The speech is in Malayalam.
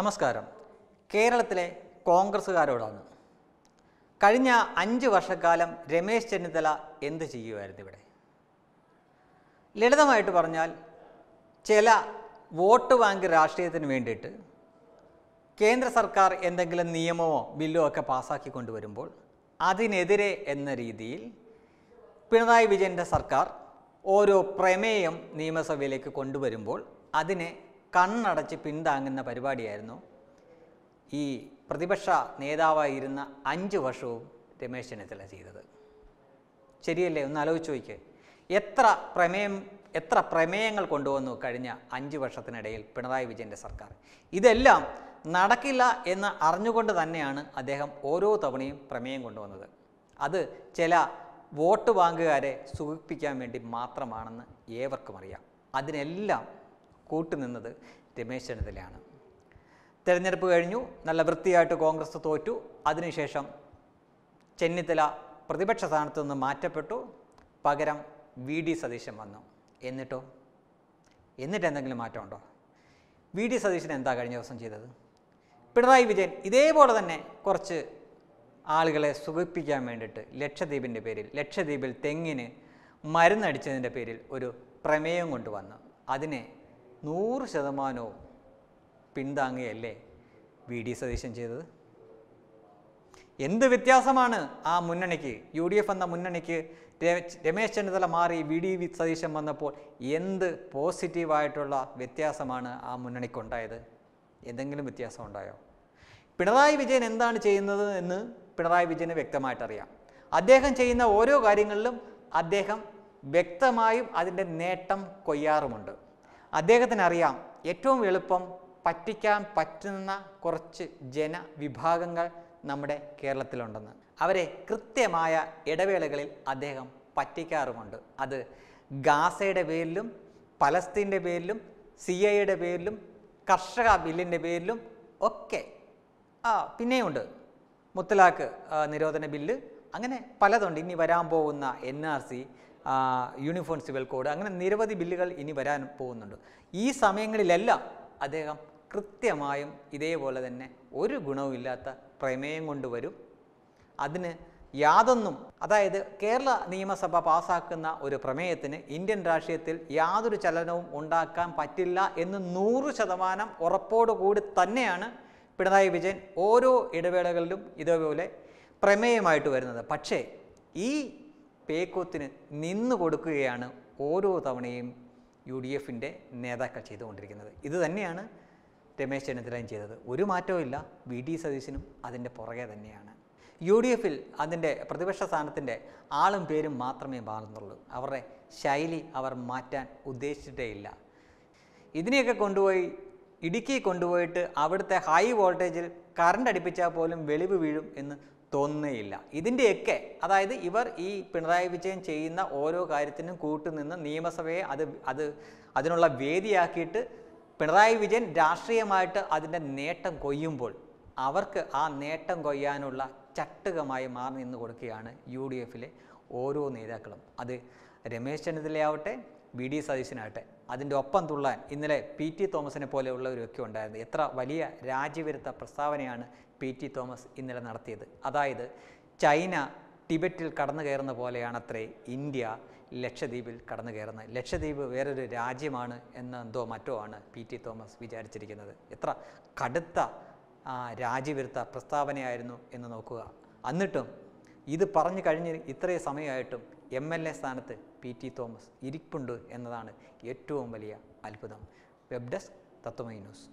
നമസ്കാരം കേരളത്തിലെ കോൺഗ്രസ്സുകാരോടാണ് കഴിഞ്ഞ അഞ്ച് വർഷക്കാലം രമേശ് ചെന്നിത്തല എന്ത് ചെയ്യുമായിരുന്നു ഇവിടെ ലളിതമായിട്ട് പറഞ്ഞാൽ ചില വോട്ട് ബാങ്ക് രാഷ്ട്രീയത്തിന് വേണ്ടിയിട്ട് കേന്ദ്ര സർക്കാർ എന്തെങ്കിലും നിയമമോ ബില്ലോ ഒക്കെ പാസ്സാക്കി കൊണ്ടുവരുമ്പോൾ അതിനെതിരെ എന്ന രീതിയിൽ പിണറായി വിജയൻ്റെ സർക്കാർ ഓരോ പ്രമേയം നിയമസഭയിലേക്ക് കൊണ്ടുവരുമ്പോൾ അതിനെ കണ്ണടച്ച് പിന്താങ്ങുന്ന പരിപാടിയായിരുന്നു ഈ പ്രതിപക്ഷ നേതാവായിരുന്ന അഞ്ച് വർഷവും രമേശ് ചെന്നിത്തല ചെയ്തത് ശരിയല്ലേ ഒന്ന് ആലോചിച്ച് നോക്കിയേ എത്ര പ്രമേയം എത്ര പ്രമേയങ്ങൾ കൊണ്ടുവന്നു കഴിഞ്ഞ അഞ്ച് വർഷത്തിനിടയിൽ പിണറായി വിജയൻ്റെ സർക്കാർ ഇതെല്ലാം നടക്കില്ല എന്ന് അറിഞ്ഞുകൊണ്ട് തന്നെയാണ് അദ്ദേഹം ഓരോ തവണയും പ്രമേയം കൊണ്ടുവന്നത് അത് ചില വോട്ട് ബാങ്കുകാരെ സുഖിപ്പിക്കാൻ വേണ്ടി മാത്രമാണെന്ന് ഏവർക്കും അറിയാം അതിനെല്ലാം കൂട്ടുനിന്നത് രമേശ് ചെന്നിത്തലയാണ് തെരഞ്ഞെടുപ്പ് കഴിഞ്ഞു നല്ല വൃത്തിയായിട്ട് കോൺഗ്രസ് തോറ്റു അതിനുശേഷം ചെന്നിത്തല പ്രതിപക്ഷ സ്ഥാനത്ത് നിന്ന് മാറ്റപ്പെട്ടു പകരം വി ഡി സതീശൻ വന്നു എന്നിട്ടോ എന്നിട്ട് എന്തെങ്കിലും മാറ്റമുണ്ടോ വി ഡി സതീശൻ എന്താ കഴിഞ്ഞ ദിവസം ചെയ്തത് പിണറായി വിജയൻ ഇതേപോലെ തന്നെ കുറച്ച് ആളുകളെ സുഖിപ്പിക്കാൻ വേണ്ടിയിട്ട് ലക്ഷദ്വീപിൻ്റെ പേരിൽ ലക്ഷദ്വീപിൽ തെങ്ങിന് മരുന്നടിച്ചതിൻ്റെ പേരിൽ ഒരു പ്രമേയം കൊണ്ടുവന്നു അതിനെ നൂറ് ശതമാനവും പിന്താങ്ങുകയല്ലേ വി ഡി സതീശൻ ചെയ്തത് എന്ത് വ്യത്യാസമാണ് ആ മുന്നണിക്ക് യു ഡി എഫ് എന്ന മുന്നണിക്ക് രമേശ് ചെന്നിത്തല മാറി വി ഡി സതീശൻ വന്നപ്പോൾ എന്ത് പോസിറ്റീവായിട്ടുള്ള വ്യത്യാസമാണ് ആ മുന്നണിക്കുണ്ടായത് എന്തെങ്കിലും വ്യത്യാസം ഉണ്ടായോ പിണറായി വിജയൻ എന്താണ് ചെയ്യുന്നത് എന്ന് പിണറായി വിജയന് വ്യക്തമായിട്ടറിയാം അദ്ദേഹം ചെയ്യുന്ന ഓരോ കാര്യങ്ങളിലും അദ്ദേഹം വ്യക്തമായും അതിൻ്റെ നേട്ടം കൊയ്യാറുമുണ്ട് അദ്ദേഹത്തിന് അറിയാം ഏറ്റവും എളുപ്പം പറ്റിക്കാൻ പറ്റുന്ന കുറച്ച് ജനവിഭാഗങ്ങൾ നമ്മുടെ കേരളത്തിലുണ്ടെന്ന് അവരെ കൃത്യമായ ഇടവേളകളിൽ അദ്ദേഹം പറ്റിക്കാറുമുണ്ട് അത് ഗാസയുടെ പേരിലും പലസ്തീൻ്റെ പേരിലും സി ഐയുടെ പേരിലും കർഷക ബില്ലിൻ്റെ പേരിലും ഒക്കെ ആ പിന്നെയുണ്ട് മുത്തലാഖ് നിരോധന ബില്ല് അങ്ങനെ പലതുണ്ട് ഇനി വരാൻ പോകുന്ന N R C uniform civil code അങ്ങനെ നിരവധി ബില്ലുകൾ ഇനി വരാൻ പോകുന്നുണ്ട് ഈ സമയങ്ങളിലെല്ലാം അദ്ദേഹം കൃത്യമായും ഇതേപോലെ തന്നെ ഒരു ഗുണവുമില്ലാത്ത പ്രമേയം കൊണ്ടുവരും അതിന് യാതൊന്നും അതായത് കേരള നിയമസഭ പാസാക്കുന്ന ഒരു പ്രമേയത്തിന് ഇന്ത്യൻ രാഷ്ട്രീയത്തിൽ യാതൊരു ചലനവും ഉണ്ടാക്കാൻ പറ്റില്ല എന്ന് നൂറ് ശതമാനം ഉറപ്പോടുകൂടി തന്നെയാണ് പിണറായി വിജയൻ ഓരോ ഇടവേളകളിലും ഇതേപോലെ പ്രമേയമായിട്ട് വരുന്നത് പക്ഷേ ഈ പേക്കോത്തിന് നിന്നു കൊടുക്കുകയാണ് ഓരോ തവണയും യു ഡി എഫിൻ്റെ നേതാക്കൾ ചെയ്തുകൊണ്ടിരിക്കുന്നത് ഇത് തന്നെയാണ് രമേശ് ചെന്നിത്തലയും ചെയ്തത് ഒരു മാറ്റവും ഇല്ല വി ഡി സതീശനും അതിൻ്റെ പുറകെ തന്നെയാണ് യു ഡി എഫിൽ അതിൻ്റെ പ്രതിപക്ഷ സ്ഥാനത്തിൻ്റെ ആളും പേരും മാത്രമേ മാറുന്നുള്ളൂ അവരുടെ ശൈലി അവർ മാറ്റാൻ ഉദ്ദേശിച്ചിട്ടേയില്ല ഇതിനെയൊക്കെ കൊണ്ടുപോയി ഇടുക്കി കൊണ്ടുപോയിട്ട് അവിടുത്തെ ഹൈ വോൾട്ടേജിൽ കറണ്ട് അടിപ്പിച്ചാൽ പോലും വെളിവ് വീഴും എന്ന് തോന്നുന്നേയില്ല ഇതിൻ്റെയൊക്കെ അതായത് ഇവർ ഈ പിണറായി വിജയൻ ചെയ്യുന്ന ഓരോ കാര്യത്തിനും കൂട്ടുനിന്ന് നിയമസഭയെ അത് അത് അതിനുള്ള വേദിയാക്കിയിട്ട് പിണറായി വിജയൻ രാഷ്ട്രീയമായിട്ട് അതിൻ്റെ നേട്ടം കൊയ്യുമ്പോൾ അവർക്ക് ആ നേട്ടം കൊയ്യാനുള്ള ചട്ടുകമായി മാറി നിന്ന് കൊടുക്കുകയാണ് യു ഡി എഫിലെ ഓരോ നേതാക്കളും അത് രമേശ് ചെന്നിത്തലയാവട്ടെ വി ഡി സതീശനാവട്ടെ അതിൻ്റെ ഒപ്പം തുള്ളാൻ ഇന്നലെ പി ടി തോമസിനെ പോലെയുള്ളവരൊക്കെ ഉണ്ടായിരുന്നു എത്ര വലിയ രാജ്യവിരുദ്ധ പ്രസ്താവനയാണ് പി ടി തോമസ് ഇന്നലെ നടത്തിയത് അതായത് ചൈന ടിബറ്റിൽ കടന്നു കയറുന്ന പോലെയാണത്രേ ഇന്ത്യ ലക്ഷദ്വീപിൽ കടന്നു കയറുന്നത് ലക്ഷദ്വീപ് വേറൊരു രാജ്യമാണ് എന്ന എന്തോ മറ്റോ ആണ് പി ടി തോമസ് വിചാരിച്ചിരിക്കുന്നത് എത്ര കടുത്ത രാജ്യവിരുദ്ധ പ്രസ്താവനയായിരുന്നു എന്ന് നോക്കുക എന്നിട്ടും ഇത് പറഞ്ഞു കഴിഞ്ഞ് ഇത്രയും സമയമായിട്ടും എം എൽ എ സ്ഥാനത്ത് പി ടി തോമസ് ഇരിപ്പുണ്ട് എന്നതാണ് ഏറ്റവും വലിയ അത്ഭുതം വെബ് ഡെസ്ക് തത്വമൈ ന്യൂസ്